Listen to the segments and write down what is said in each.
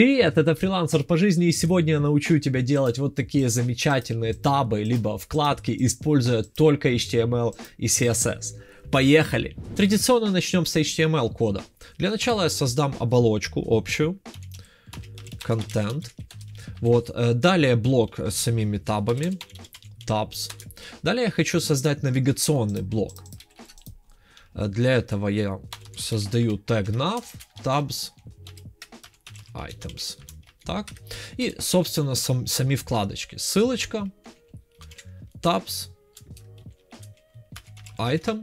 Привет, это фрилансер по жизни и сегодня я научу тебя делать вот такие замечательные табы, либо вкладки, используя только HTML и CSS. Поехали! Традиционно начнем с HTML кода. Для начала я создам оболочку общую, контент. Вот, э, далее блок с самими табами, tabs. Далее я хочу создать навигационный блок. Э, для этого я создаю тег nav, tabs, items. Так. І, собственно, сам, самі вкладочки. Ссылочка, tabs, item.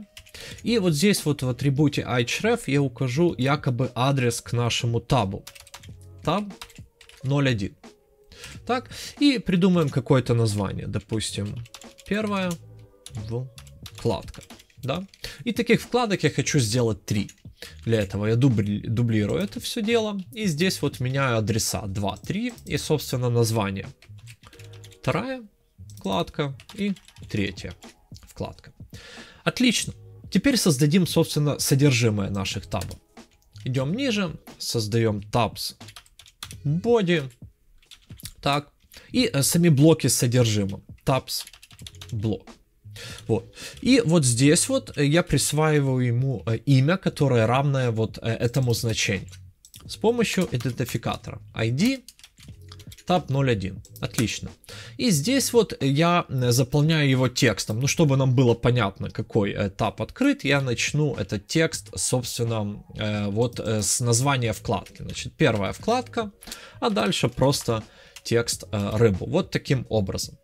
И вот здесь вот в атрибуте href я укажу якобы адрес к нашему табу. Таб 01. Так, и придумаем какое-то название. Допустим, первая вкладка. Да? И таких вкладок я хочу сделать три. Для этого я дубли, дублирую это все дело. И здесь вот меняю адреса 2, 3 и, собственно, название. Вторая вкладка и третья вкладка. Отлично. Теперь создадим, собственно, содержимое наших табов. Идем ниже, создаем tabs body. Так. И э, сами блоки с содержимым. Tabs блок. Вот. И вот здесь вот э, я присваиваю ему э, имя, которое равное вот э, этому значению. С помощью идентификатора ID tab 01. Отлично. И здесь вот я заполняю его текстом. Ну, чтобы нам было понятно, какой этап открыт, я начну этот текст, собственно, вот с названия вкладки. Значит, первая вкладка, а дальше просто текст рыбу. Вот таким образом.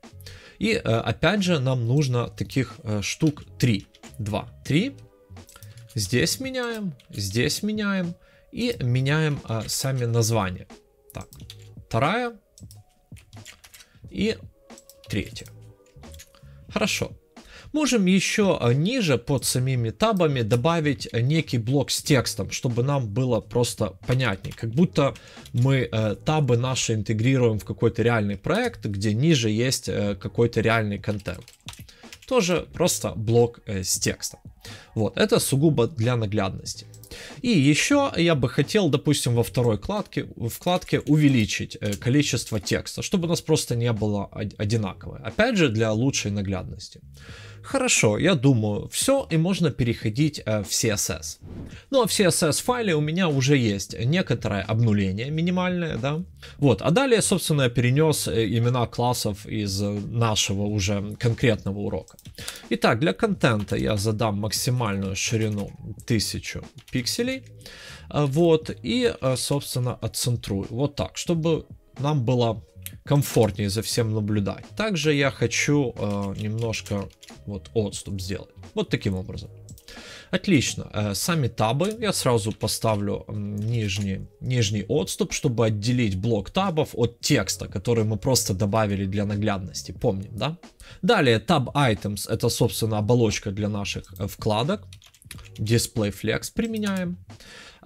И э, опять же нам нужно таких э, штук 3. 2, 3. Здесь меняем, здесь меняем и меняем э, сами названия. Так, вторая и третья. Хорошо. Можем еще э, ниже под самими табами добавить э, некий блок с текстом, чтобы нам было просто понятнее. Как будто мы э, табы наши интегрируем в какой-то реальный проект, где ниже есть какой-то реальный контент тоже просто блок с текстом. Вот, это сугубо для наглядности. И еще я бы хотел, допустим, во второй вкладке, вкладке увеличить э, количество текста, чтобы у нас просто не было одинаковое. Опять же, для лучшей наглядности. Хорошо, я думаю, все, и можно переходить э, в CSS. Ну, а в CSS файле у меня уже есть некоторое обнуление минимальное, да. Вот, а далее, собственно, я перенес э, имена классов из нашего уже конкретного урока. Итак, для контента я задам максимальную ширину 1000 пикселей пикселей. А, вот, и, а, собственно, отцентрую. Вот так, чтобы нам было комфортнее за всем наблюдать. Также я хочу э, немножко вот отступ сделать. Вот таким образом. Отлично. Э, сами табы я сразу поставлю нижний, нижний отступ, чтобы отделить блок табов от текста, который мы просто добавили для наглядности. Помним, да? Далее tab items это, собственно, оболочка для наших э, вкладок. Display Flex применяем.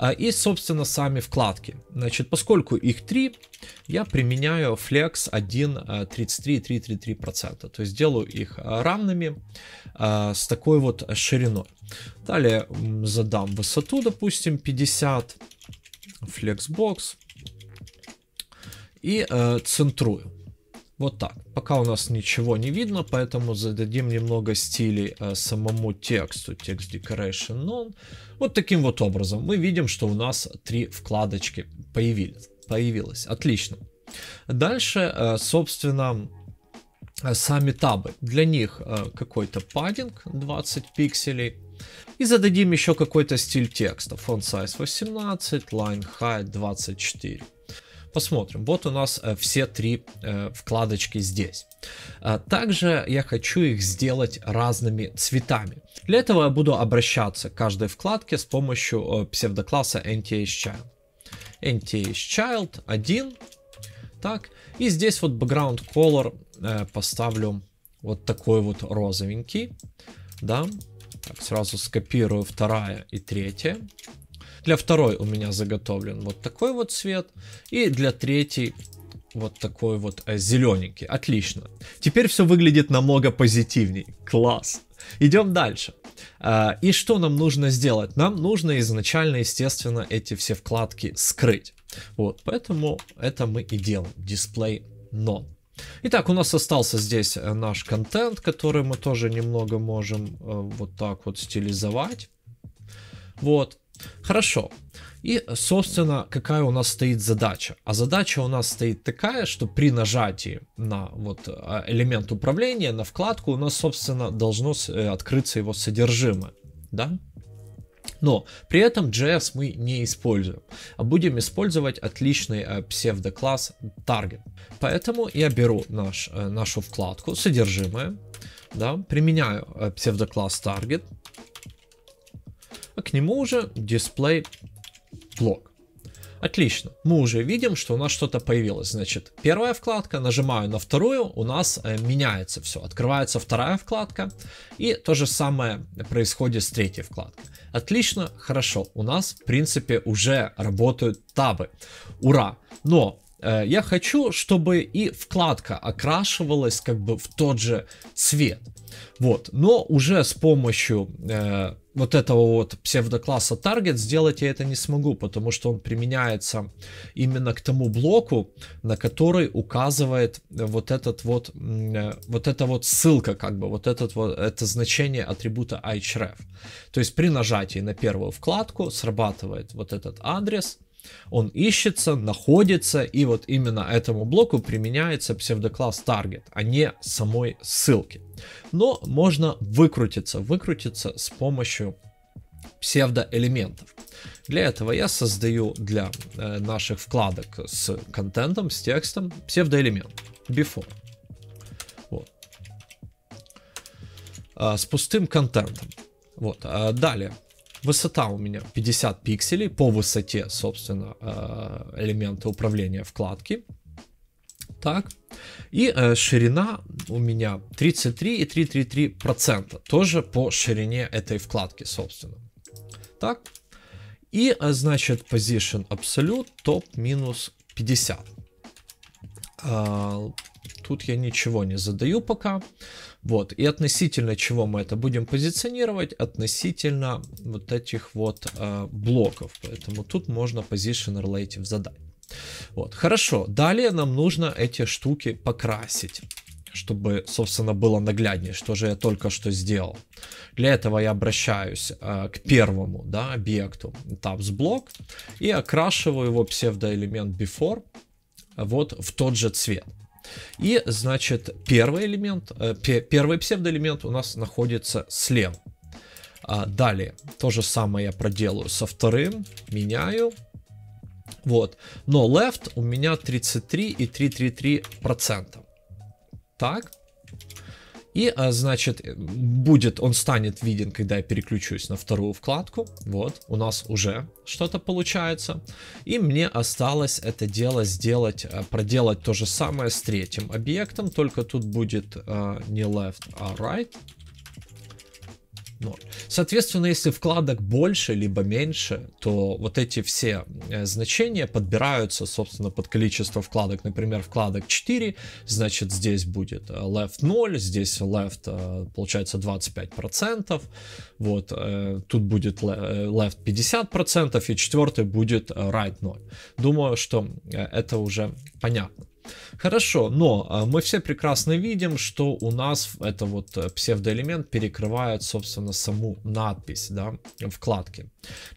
А, и, собственно, сами вкладки. Значит, поскольку их три, я применяю Flex 1, 33, 333%. То есть делаю их а, равными а, с такой вот шириной. Далее задам высоту, допустим, 50. Flexbox. И э, центрую. Вот так. Пока у нас ничего не видно, поэтому зададим немного стилей э, самому тексту. Текст decoration none. Вот таким вот образом. Мы видим, что у нас три вкладочки появились. появилось. Отлично. Дальше, э, собственно, э, сами табы. Для них э, какой-то паддинг 20 пикселей. И зададим еще какой-то стиль текста. Font size 18, line height 24. Посмотрим. Вот у нас э, все три э, вкладочки здесь. Э, также я хочу их сделать разными цветами. Для этого я буду обращаться к каждой вкладке с помощью псевдокласса nthchild. nthchild 1. Так, и здесь вот background color поставлю вот такой вот розовенький. Да, так, сразу скопирую вторая и третья. Для второй у меня заготовлен вот такой вот цвет. И для третьей вот такой вот э, зелененький. Отлично. Теперь все выглядит намного позитивней. Класс. Идем дальше. А, и что нам нужно сделать? Нам нужно изначально, естественно, эти все вкладки скрыть. Вот, поэтому это мы и делаем. Display None. Итак, у нас остался здесь э, наш контент, который мы тоже немного можем э, вот так вот стилизовать. Вот. Хорошо. И, собственно, какая у нас стоит задача? А задача у нас стоит такая, что при нажатии на вот а, элемент управления, на вкладку, у нас, собственно, должно э, открыться его содержимое. Да? Но при этом JS мы не используем, а будем использовать отличный э, псевдокласс Target. Поэтому я беру наш, э, нашу вкладку содержимое, да, применяю псевдокласс Target, а к нему уже дисплей блок. Отлично, мы уже видим, что у нас что-то появилось. Значит, первая вкладка, нажимаю на вторую, у нас э, меняется все. Открывается вторая вкладка, и то же самое происходит с третьей вкладкой. Отлично, хорошо, у нас, в принципе, уже работают табы. Ура! Но э, я хочу, чтобы и вкладка окрашивалась как бы в тот же цвет. Вот, но уже с помощью... Э, вот этого вот псевдокласса Target, сделать я это не смогу, потому что он применяется именно к тому блоку, на который указывает вот этот вот, э, вот эта вот ссылка, как бы, вот этот вот, это значение атрибута href. То есть при нажатии на первую вкладку срабатывает вот этот адрес, он ищется, находится, и вот именно этому блоку применяется псевдокласс target, а не самой ссылки. Но можно выкрутиться, выкрутиться с помощью псевдоэлементов. Для этого я создаю для э, наших вкладок с контентом, с текстом псевдоэлемент before. Вот. А, с пустым контентом. Вот. А, далее Высота у меня 50 пикселей по высоте, собственно, э, элемента управления вкладки. Так. И э, ширина у меня 33,333%. Тоже по ширине этой вкладки, собственно. Так. И, э, значит, position absolute top минус 50. Э, а, тут я ничего не задаю пока. Вот. И относительно чего мы это будем позиционировать? Относительно вот этих вот э, блоков. Поэтому тут можно position relative задать. Вот. Хорошо. Далее нам нужно эти штуки покрасить чтобы, собственно, было нагляднее, что же я только что сделал. Для этого я обращаюсь э, к первому да, объекту, tabs блок, и окрашиваю его псевдоэлемент before вот в тот же цвет. И, значит, первый элемент, э, первый псевдоэлемент у нас находится слева. Далее, то же самое я проделаю со вторым, меняю. Вот, но left у меня 33 и 333 процента. Так, и, а, значит, э, будет, он станет виден, когда я переключусь на вторую вкладку. Вот, у нас уже что-то получается. И мне осталось это дело сделать, а, проделать то же самое с третьим объектом, только тут будет а, не left, а right. 0. Соответственно, если вкладок больше либо меньше, то вот эти все э, значения подбираются, собственно, под количество вкладок. Например, вкладок 4, значит, здесь будет э, left 0, здесь left э, получается 25%, вот, тут будет left 50% и четвертый будет right 0. Думаю, что это уже понятно. Хорошо, но а, мы все прекрасно видим, что у нас это вот э, псевдоэлемент перекрывает, собственно, саму надпись да, вкладки.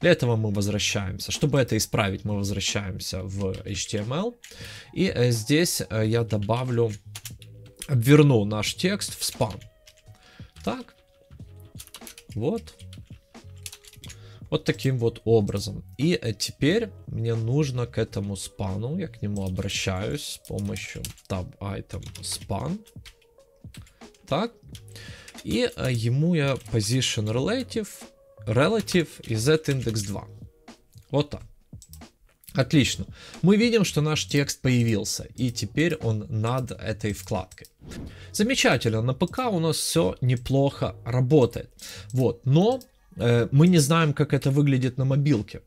Для этого мы возвращаемся. Чтобы это исправить, мы возвращаемся в HTML. Эм И э, здесь э, я добавлю, обверну наш текст в span. Так, вот, вот таким вот образом. И э, теперь мне нужно к этому спану, я к нему обращаюсь с помощью tab item span. Так. И э, ему я position relative, relative и z index 2. Вот так. Отлично. Мы видим, что наш текст появился, и теперь он над этой вкладкой. Замечательно, на ПК у нас все неплохо работает. Вот, но Э, мы не знаем, как это выглядит на мобилке.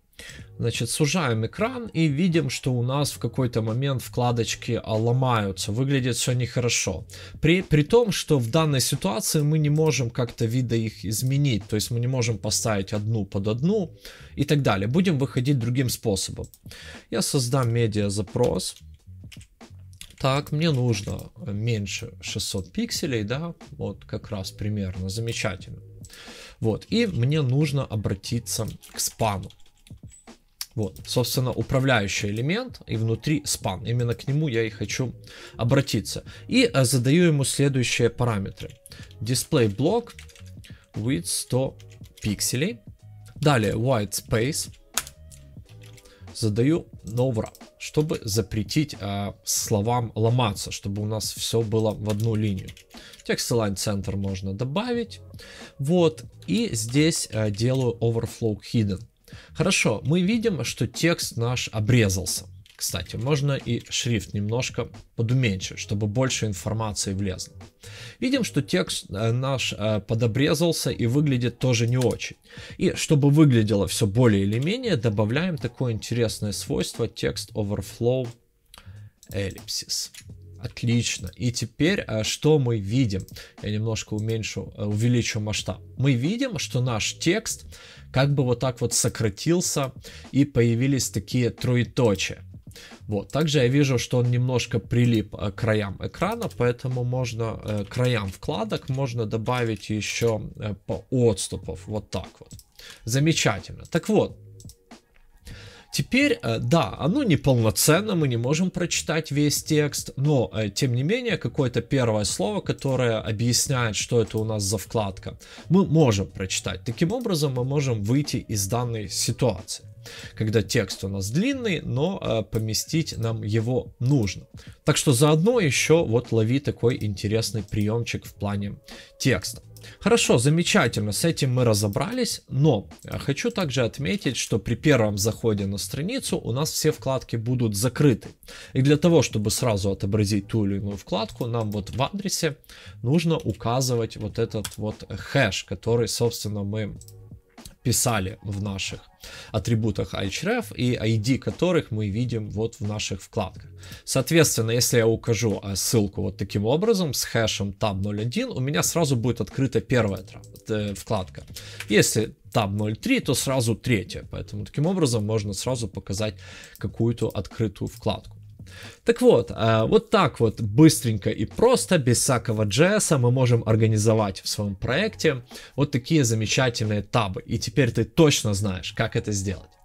Значит, сужаем экран и видим, что у нас в какой-то момент вкладочки а, ломаются, выглядит все нехорошо. При, при том, что в данной ситуации мы не можем как-то вида их изменить, то есть мы не можем поставить одну под одну и так далее. Будем выходить другим способом. Я создам медиа запрос. Так, мне нужно меньше 600 пикселей, да, вот как раз примерно, замечательно. Замечательно. Вот, и мне нужно обратиться к спану. Вот, собственно, управляющий элемент и внутри спан. Именно к нему я и хочу обратиться. И э, задаю ему следующие параметры. Display блок with 100 пикселей. Далее white space. Задаю no wrap чтобы запретить э, словам ломаться, чтобы у нас все было в одну линию. Текст line центр можно добавить. Вот, и здесь э, делаю overflow hidden. Хорошо, мы видим, что текст наш обрезался. Кстати, можно и шрифт немножко подуменьшить, чтобы больше информации влезло. Видим, что текст э, наш э, подобрезался и выглядит тоже не очень. И чтобы выглядело все более или менее, добавляем такое интересное свойство текст overflow ellipsis. Отлично. И теперь э, что мы видим? Я немножко уменьшу, увеличу масштаб. Мы видим, что наш текст как бы вот так вот сократился и появились такие троеточия. Вот. Также я вижу, что он немножко прилип э, к краям экрана, поэтому можно э, к краям вкладок можно добавить еще э, по отступов. Вот так вот. Замечательно. Так вот, Теперь, да, оно неполноценно, мы не можем прочитать весь текст, но, тем не менее, какое-то первое слово, которое объясняет, что это у нас за вкладка, мы можем прочитать. Таким образом, мы можем выйти из данной ситуации когда текст у нас длинный, но а, поместить нам его нужно. Так что заодно еще вот лови такой интересный приемчик в плане текста. Хорошо, замечательно, с этим мы разобрались, но а, хочу также отметить, что при первом заходе на страницу у нас все вкладки будут закрыты. И для того, чтобы сразу отобразить ту или иную вкладку, нам вот в адресе нужно указывать вот этот вот хэш, который, собственно, мы писали в наших атрибутах href и ID которых мы видим вот в наших вкладках. Соответственно, если я укажу э, ссылку вот таким образом с хэшем tab01, у меня сразу будет открыта первая э, вкладка. Если tab 03, то сразу третья. Поэтому таким образом можно сразу показать какую-то открытую вкладку. Так вот, э, вот так вот быстренько и просто, без всякого JS, мы можем организовать в своем проекте вот такие замечательные табы. И теперь ты точно знаешь, как это сделать.